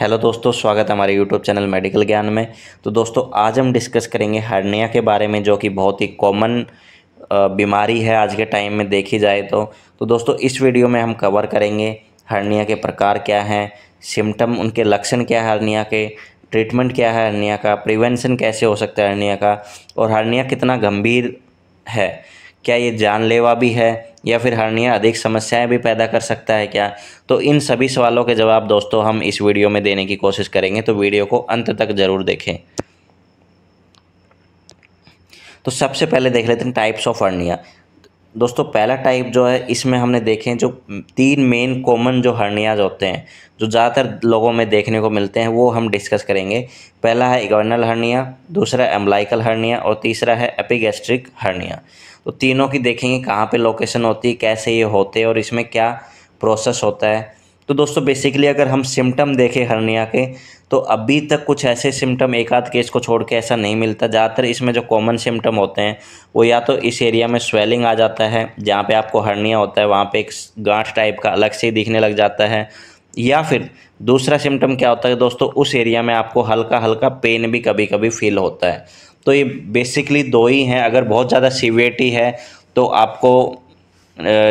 Hello दोस्तों स्वागत है हमारे यूट्यूब चैनल मेडिकल ज्ञान में तो दोस्तों आज हम डिस्कस करेंगे हर्निया के बारे में जो कि बहुत ही कॉमन बीमारी है आज के टाइम में देखी जाए तो तो दोस्तों इस वीडियो में हम कवर करेंगे हर्निया के प्रकार क्या हैं सिम्टम उनके लक्षण क्या है हर्निया के ट्रीटमेंट क्या है हर्निया का प्रिवेंशन कैसे हो सकता है हर्निया का और हर्निया कितना गंभीर है क्या ये जानलेवा भी है या फिर हर्निया अधिक समस्याएं भी पैदा कर सकता है क्या तो इन सभी सवालों के जवाब दोस्तों हम इस वीडियो में देने की कोशिश करेंगे तो वीडियो को अंत तक ज़रूर देखें तो सबसे पहले देख लेते हैं टाइप्स ऑफ हर्निया दोस्तों पहला टाइप जो है इसमें हमने देखे जो तीन मेन कॉमन जो हर्नियाज होते हैं जो ज़्यादातर लोगों में देखने को मिलते हैं वो हम डिस्कस करेंगे पहला है इगर्नल हर्निया दूसरा एम्बलाइकल हर्निया और तीसरा है एपिगेस्ट्रिक हर्निया तो तीनों की देखेंगे कहाँ पे लोकेशन होती है कैसे ये होते हैं और इसमें क्या प्रोसेस होता है तो दोस्तों बेसिकली अगर हम सिम्टम देखें हरनिया के तो अभी तक कुछ ऐसे सिम्टम एक आध केस को छोड़ के ऐसा नहीं मिलता ज़्यादातर इसमें जो कॉमन सिम्टम होते हैं वो या तो इस एरिया में स्वेलिंग आ जाता है जहाँ पे आपको हरनिया होता है वहाँ पे एक गांठ टाइप का अलग से ही दिखने लग जाता है या फिर दूसरा सिम्टम क्या होता है दोस्तों उस एरिया में आपको हल्का हल्का पेन भी कभी कभी फील होता है तो ये बेसिकली दो ही हैं अगर बहुत ज़्यादा सीवियटी है तो आपको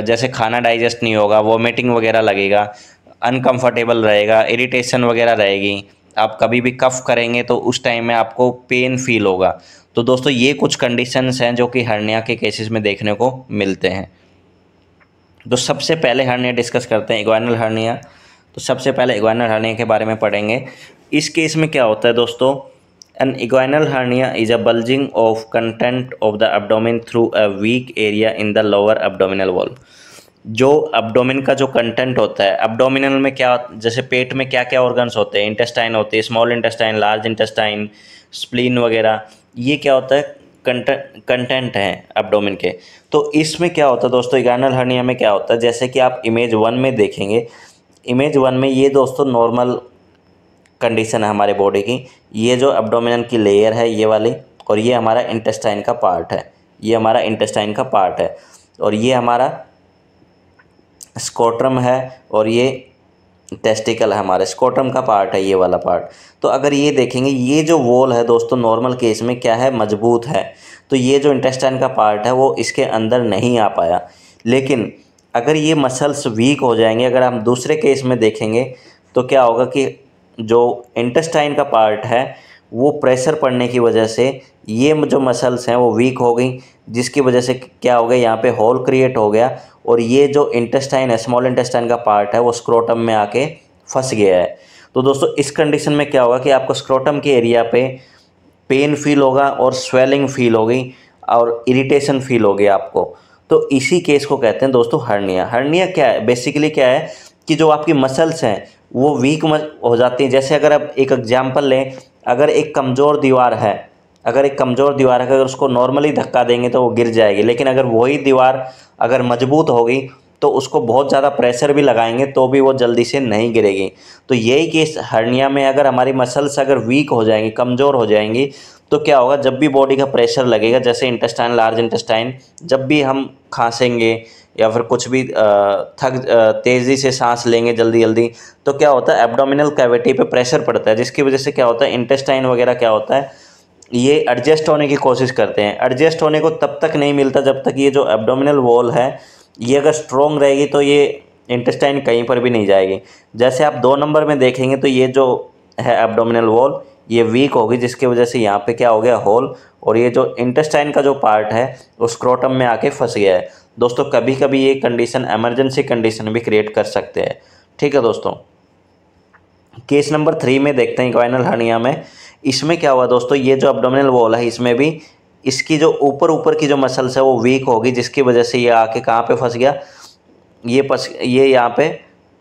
जैसे खाना डाइजेस्ट नहीं होगा वॉमिटिंग वगैरह लगेगा अनकंफर्टेबल रहेगा इरिटेशन वगैरह रहेगी आप कभी भी कफ़ करेंगे तो उस टाइम में आपको पेन फील होगा तो दोस्तों ये कुछ कंडीशंस हैं जो कि हर्निया के केसेस में देखने को मिलते हैं तो सबसे पहले हर्निया डिस्कस करते हैं इग्वाइनल हर्निया तो सबसे पहले इग्वाइनल हर्निया के बारे में पढ़ेंगे इस केस में क्या होता है दोस्तों An inguinal hernia is a bulging of content of the abdomen through a weak area in the lower abdominal wall. जो abdomen का जो कंटेंट होता है abdominal में क्या जैसे पेट में क्या क्या ऑर्गन्स होते हैं इंटेस्टाइन होते हैं small intestine large intestine spleen वगैरह ये क्या होता है कंटेंट कंटेंट हैं अबडोमिन के तो इसमें क्या होता है दोस्तों इगानल हर्निया में क्या होता है जैसे कि आप इमेज वन में देखेंगे इमेज वन में ये दोस्तों नॉर्मल कंडीशन है हमारे बॉडी की ये जो एब्डोमिनल की लेयर है ये वाली और ये हमारा इंटेस्टाइन का पार्ट है ये हमारा इंटेस्टाइन का पार्ट है और ये हमारा स्कोट्रम है और ये टेस्टिकल है हमारे स्कोट्रम का पार्ट है ये वाला पार्ट तो अगर ये देखेंगे ये जो वॉल है दोस्तों नॉर्मल केस में क्या है मजबूत है तो ये जो इंटेस्टाइन का पार्ट है वो इसके अंदर नहीं आ पाया लेकिन अगर ये मसल्स वीक हो जाएंगे अगर हम दूसरे केस में देखेंगे तो क्या होगा कि जो इंटेस्टाइन का पार्ट है वो प्रेशर पड़ने की वजह से ये जो मसल्स हैं वो वीक हो गई जिसकी वजह से क्या हो गया यहाँ पे होल क्रिएट हो गया और ये जो इंटेस्टाइन है स्मॉल इंटेस्टाइन का पार्ट है वो स्क्रोटम में आके फंस गया है तो दोस्तों इस कंडीशन में क्या होगा कि आपको स्क्रोटम के एरिया पे पेन फील होगा और स्वेलिंग फील होगी और इरिटेशन फील होगी आपको तो इसी केस को कहते हैं दोस्तों हर्निया हर्निया क्या है बेसिकली क्या है कि जो आपकी मसल्स हैं वो वीक हो जाती हैं जैसे अगर आप एक एग्जाम्पल लें अगर एक कमज़ोर दीवार है अगर एक कमज़ोर दीवार है अगर उसको नॉर्मली धक्का देंगे तो वो गिर जाएगी लेकिन अगर वही दीवार अगर मजबूत होगी तो उसको बहुत ज़्यादा प्रेशर भी लगाएंगे तो भी वो जल्दी से नहीं गिरेगी तो यही केस हर्निया में अगर हमारी मसल्स अगर वीक हो जाएंगी कमज़ोर हो जाएंगी तो क्या होगा जब भी बॉडी का प्रेशर लगेगा जैसे इंटेस्टाइन लार्ज इंटेस्टाइन जब भी हम खांसेंगे या फिर कुछ भी थक तेज़ी से सांस लेंगे जल्दी जल्दी तो क्या होता है एब्डोमिनल कैविटी पे प्रेशर पड़ता है जिसकी वजह से क्या होता है इंटेस्टाइन वगैरह क्या होता है ये एडजस्ट होने की कोशिश करते हैं एडजस्ट होने को तब तक नहीं मिलता जब तक ये जो एब्डोमिनल वॉल है ये अगर स्ट्रॉन्ग रहेगी तो ये इंटेस्टाइन कहीं पर भी नहीं जाएगी जैसे आप दो नंबर में देखेंगे तो ये जो है एब्डोमिनल वॉल ये वीक होगी जिसकी वजह से यहाँ पे क्या हो गया होल और ये जो इंटेस्टाइन का जो पार्ट है उस क्रोटम में आके फंस गया है दोस्तों कभी कभी ये कंडीशन एमरजेंसी कंडीशन भी क्रिएट कर सकते हैं ठीक है दोस्तों केस नंबर थ्री में देखते हैं क्वाइनल हर्निया में इसमें क्या हुआ दोस्तों ये जो अपडोमिनल वॉल है इसमें भी इसकी जो ऊपर ऊपर की जो मसल्स है वो वीक होगी जिसकी वजह से ये आके कहाँ पे फंस गया ये पस ये यहाँ पे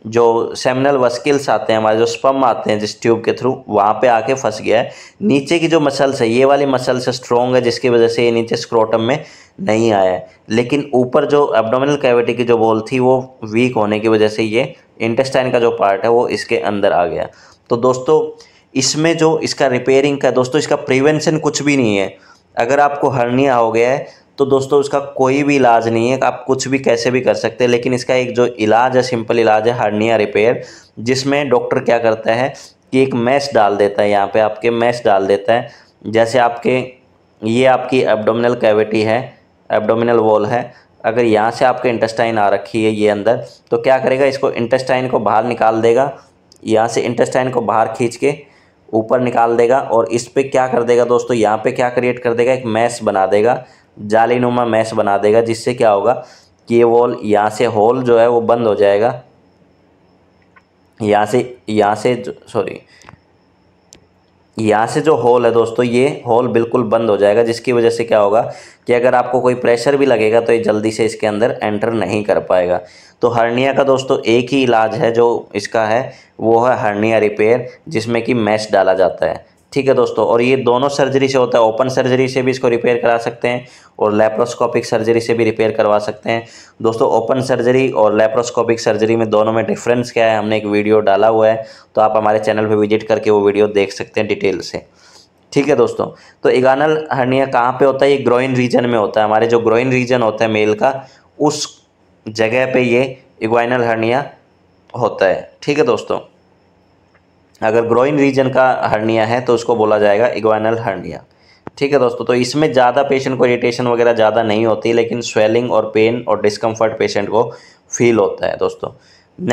जो सेमिनल वस्किल्स आते हैं हमारे जो स्पम आते हैं जिस ट्यूब के थ्रू वहाँ पे आके फंस गया है नीचे की जो मसल्स है ये वाली मसल्स स्ट्रॉन्ग है जिसकी वजह से ये नीचे स्क्रोटम में नहीं आया है लेकिन ऊपर जो एब्डोमिनल कैविटी की जो बॉल थी वो वीक होने की वजह से ये इंटेस्टाइन का जो पार्ट है वो इसके अंदर आ गया तो दोस्तों इसमें जो इसका रिपेयरिंग का दोस्तों इसका प्रिवेंशन कुछ भी नहीं है अगर आपको हर्निया हो गया है तो दोस्तों इसका कोई भी इलाज नहीं है आप कुछ भी कैसे भी कर सकते हैं लेकिन इसका एक जो इलाज है सिंपल इलाज है हार्निया रिपेयर जिसमें डॉक्टर क्या करता है कि एक मैश डाल देता है यहाँ पे आपके मैश डाल देता है जैसे आपके ये आपकी एबडोमिनल कैविटी है एबडोमिनल वॉल है अगर यहाँ से आपके इंटेस्टाइन आ रखी है ये अंदर तो क्या करेगा इसको इंटेस्टाइन को बाहर निकाल देगा यहाँ से इंटेस्टाइन को बाहर खींच के ऊपर निकाल देगा और इस पर क्या कर देगा दोस्तों यहाँ पे क्या क्रिएट कर देगा एक मैश बना देगा जालीनुमा मैश बना देगा जिससे क्या होगा कि ये वॉल यहाँ से होल जो है वो बंद हो जाएगा यहाँ से यहाँ से सॉरी यहाँ से जो होल है दोस्तों ये होल बिल्कुल बंद हो जाएगा जिसकी वजह से क्या होगा कि अगर आपको कोई प्रेशर भी लगेगा तो ये जल्दी से इसके अंदर एंटर नहीं कर पाएगा तो हर्निया का दोस्तों एक ही इलाज है जो इसका है वो है हर्निया रिपेयर जिसमें कि मैश डाला जाता है ठीक है दोस्तों और ये दोनों सर्जरी से होता है ओपन सर्जरी से भी इसको रिपेयर करा सकते हैं और लेप्रोस्कोपिक सर्जरी से भी रिपेयर करवा सकते हैं दोस्तों ओपन सर्जरी और लेप्रोस्कोपिक सर्जरी में दोनों में डिफरेंस क्या है हमने एक वीडियो डाला हुआ है तो आप हमारे चैनल पर विजिट करके वो वीडियो देख सकते हैं डिटेल से ठीक है दोस्तों तो इगानल हर्निया कहाँ पर होता है ये ग्रोइन रीजन में होता है हमारे जो ग्रोइन रीजन होता है मेल का उस जगह पर ये इग्वाइनल हर्निया होता है ठीक है दोस्तों अगर ग्रोइन रीजन का हर्निया है तो उसको बोला जाएगा इग्वाइनल हर्निया ठीक है दोस्तों तो इसमें ज़्यादा पेशेंट को इरिटेशन वगैरह ज़्यादा नहीं होती लेकिन स्वेलिंग और पेन और डिस्कम्फर्ट पेशेंट को फील होता है दोस्तों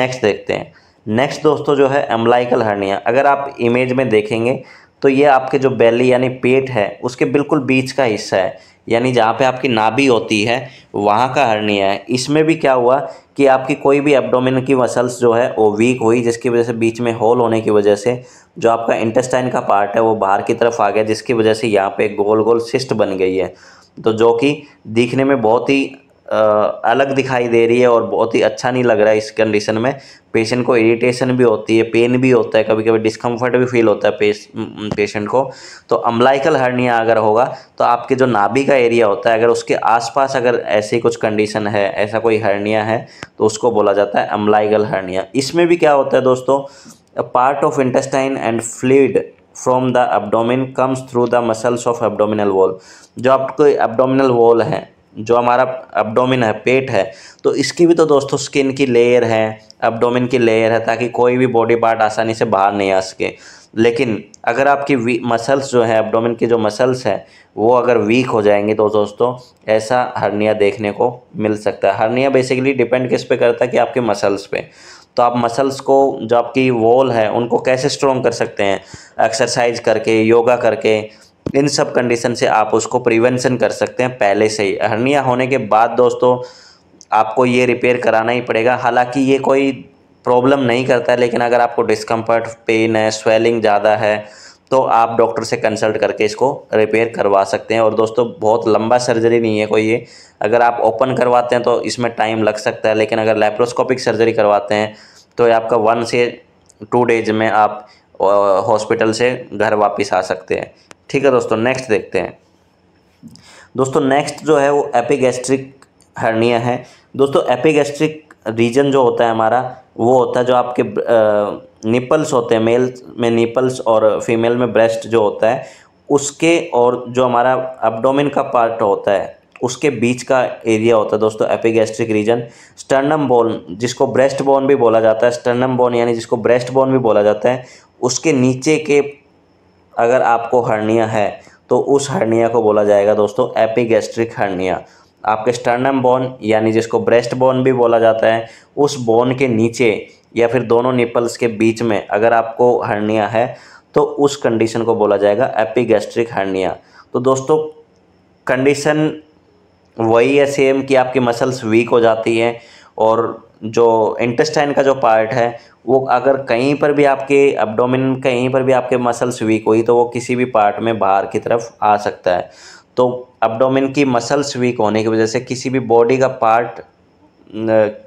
नेक्स्ट देखते हैं नेक्स्ट दोस्तों जो है एम्बलाइकल हर्निया अगर आप इमेज में देखेंगे तो ये आपके जो बेली यानी पेट है उसके बिल्कुल बीच का हिस्सा है यानी जहाँ पे आपकी नाभि होती है वहाँ का हर्निया है इसमें भी क्या हुआ कि आपकी कोई भी एब्डोमिन की मसल्स जो है वो वीक हुई जिसकी वजह से बीच में होल होने की वजह से जो आपका इंटेस्टाइन का पार्ट है वो बाहर की तरफ आ गया जिसकी वजह से यहाँ पे गोल गोल सिस्ट बन गई है तो जो कि दिखने में बहुत ही अलग दिखाई दे रही है और बहुत ही अच्छा नहीं लग रहा है इस कंडीशन में पेशेंट को इरिटेशन भी होती है पेन भी होता है कभी कभी डिस्कम्फर्ट भी फील होता है पेश, पेशेंट को तो अम्लाइकल हर्निया अगर होगा तो आपके जो नाभि का एरिया होता है अगर उसके आसपास अगर ऐसी कुछ कंडीशन है ऐसा कोई हर्निया है तो उसको बोला जाता है अम्लाइकल हर्निया इसमें भी क्या होता है दोस्तों part of intestine and fluid from the abdomen comes through the muscles of abdominal wall जो आपको एब्डोमिनल वॉल है जो हमारा अपडोमिन है पेट है तो इसकी भी तो दोस्तों स्किन की लेयर है अपडोमिन की लेयर है ताकि कोई भी बॉडी पार्ट आसानी से बाहर नहीं आ सके लेकिन अगर आपकी मसल्स जो है अपडोमिन की जो मसल्स है वो अगर वीक हो जाएंगे तो दोस्तों ऐसा हर्निया देखने को मिल सकता है हर्निया बेसिकली डिपेंड किस पे करता है कि आपके मसल्स पे तो आप मसल्स को जो आपकी वॉल है उनको कैसे स्ट्रॉन्ग कर सकते हैं एक्सरसाइज करके योगा करके इन सब कंडीशन से आप उसको प्रिवेंशन कर सकते हैं पहले से ही हर्निया होने के बाद दोस्तों आपको ये रिपेयर कराना ही पड़ेगा हालांकि ये कोई प्रॉब्लम नहीं करता है लेकिन अगर आपको डिस्कम्फर्ट पेन है स्वेलिंग ज़्यादा है तो आप डॉक्टर से कंसल्ट करके इसको रिपेयर करवा सकते हैं और दोस्तों बहुत लंबा सर्जरी नहीं है कोई ये अगर आप ओपन करवाते हैं तो इसमें टाइम लग सकता है लेकिन अगर लेप्रोस्कोपिक सर्जरी करवाते हैं तो ये आपका वन से टू डेज में आप हॉस्पिटल से घर वापस आ सकते हैं ठीक है दोस्तों नेक्स्ट देखते हैं दोस्तों नेक्स्ट जो है वो एपिगैस्ट्रिक हर्निया है दोस्तों एपिगैस्ट्रिक रीजन जो होता है हमारा वो होता है जो आपके निपल्स होते हैं मेल में निपल्स और फीमेल में ब्रेस्ट जो होता है उसके और जो हमारा अपडोमिन का पार्ट होता है उसके बीच का एरिया होता है दोस्तों एपिगैस्ट्रिक रीजन स्टर्नम बोन जिसको ब्रेस्ट बोन भी बोला जाता है स्टर्नम बोन यानी जिसको ब्रेस्ट बोन भी बोला जाता है उसके नीचे के अगर आपको हर्निया है तो उस हर्निया को बोला जाएगा दोस्तों एपिगेस्ट्रिक हर्निया आपके स्टर्नम बोन यानी जिसको ब्रेस्ट बोन भी बोला जाता है उस बोन के नीचे या फिर दोनों निपल्स के बीच में अगर आपको हर्निया है तो उस कंडीशन को बोला जाएगा एपिगेस्ट्रिक हर्निया तो दोस्तों कंडीशन वही है सेम कि आपकी मसल्स वीक हो जाती हैं और जो इंटेस्टाइन का जो पार्ट है वो अगर कहीं पर भी आपके अपडोमिन कहीं पर भी आपके मसल्स वीक हुई तो वो किसी भी पार्ट में बाहर की तरफ आ सकता है तो अपडोमिन की मसल्स वीक होने की वजह से किसी भी बॉडी का पार्ट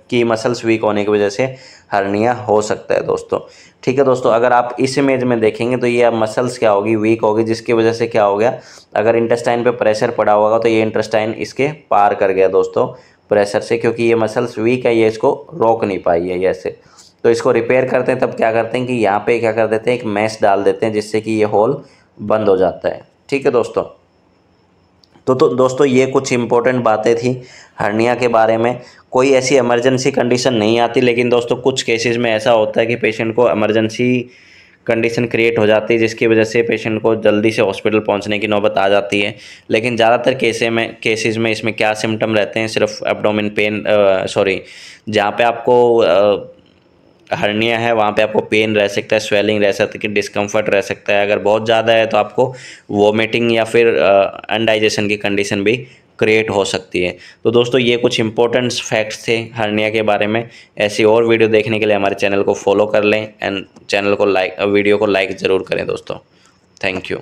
की मसल्स वीक होने की वजह से हर्निया हो सकता है दोस्तों ठीक है दोस्तों अगर आप इस इमेज में देखेंगे तो ये मसल्स क्या होगी वीक होगी जिसकी वजह से क्या हो गया अगर इंटेस्टाइन पे प्रेशर पड़ा होगा तो ये इंटेस्टाइन इसके पार कर गया दोस्तों प्रेशर से क्योंकि ये मसल्स वीक है ये इसको रोक नहीं पाई है ऐसे तो इसको रिपेयर करते हैं तब क्या करते हैं कि यहाँ पे क्या कर देते हैं एक मैश डाल देते हैं जिससे कि ये होल बंद हो जाता है ठीक है दोस्तों तो तो दोस्तों ये कुछ इंपॉर्टेंट बातें थी हर्निया के बारे में कोई ऐसी इमरजेंसी कंडीशन नहीं आती लेकिन दोस्तों कुछ केसेस में ऐसा होता है कि पेशेंट को इमरजेंसी कंडीशन क्रिएट हो जाती है जिसकी वजह से पेशेंट को जल्दी से हॉस्पिटल पहुंचने की नौबत आ जाती है लेकिन ज़्यादातर केसे में केसेस में इसमें क्या सिम्टम रहते हैं सिर्फ एब्डोमिन पेन सॉरी जहाँ पे आपको हर्निया है वहाँ पे आपको पेन रह सकता है स्वेलिंग रह सकती है डिस्कम्फर्ट रह सकता है अगर बहुत ज़्यादा है तो आपको वोमिटिंग या फिर अनडाइजेशन की कंडीशन भी क्रिएट हो सकती है तो दोस्तों ये कुछ इंपॉर्टेंट फैक्ट्स थे हर्निया के बारे में ऐसी और वीडियो देखने के लिए हमारे चैनल को फॉलो कर लें एंड चैनल को लाइक वीडियो को लाइक ज़रूर करें दोस्तों थैंक यू